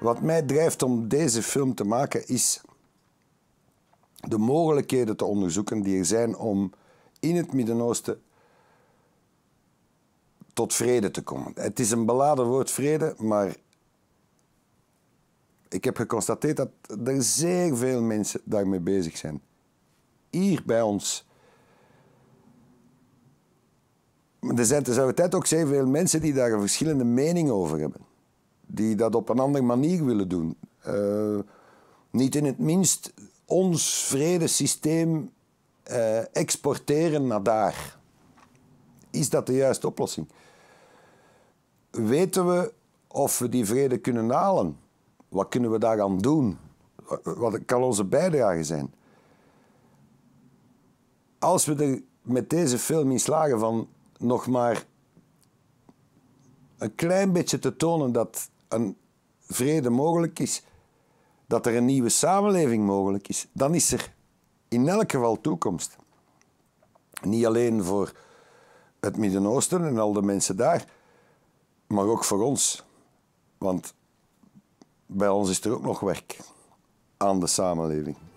Wat mij drijft om deze film te maken is de mogelijkheden te onderzoeken die er zijn om in het Midden-Oosten tot vrede te komen. Het is een beladen woord vrede, maar ik heb geconstateerd dat er zeer veel mensen daarmee bezig zijn. Hier bij ons. Er zijn tijd ook zeer veel mensen die daar verschillende meningen over hebben die dat op een andere manier willen doen. Eh, niet in het minst ons vredesysteem uh, eh, exporteren naar daar. Is dat de juiste oplossing? Weten we of we die vrede kunnen halen? Wat kunnen we daar aan doen? Wat kan onze bijdrage zijn? Als we er met deze film in slagen van nog maar een klein beetje te tonen dat een vrede mogelijk is, dat er een nieuwe samenleving mogelijk is, dan is er in elk geval toekomst. Niet alleen voor het Midden-Oosten en al de mensen daar, maar ook voor ons. Want bij ons is er ook nog werk aan de samenleving.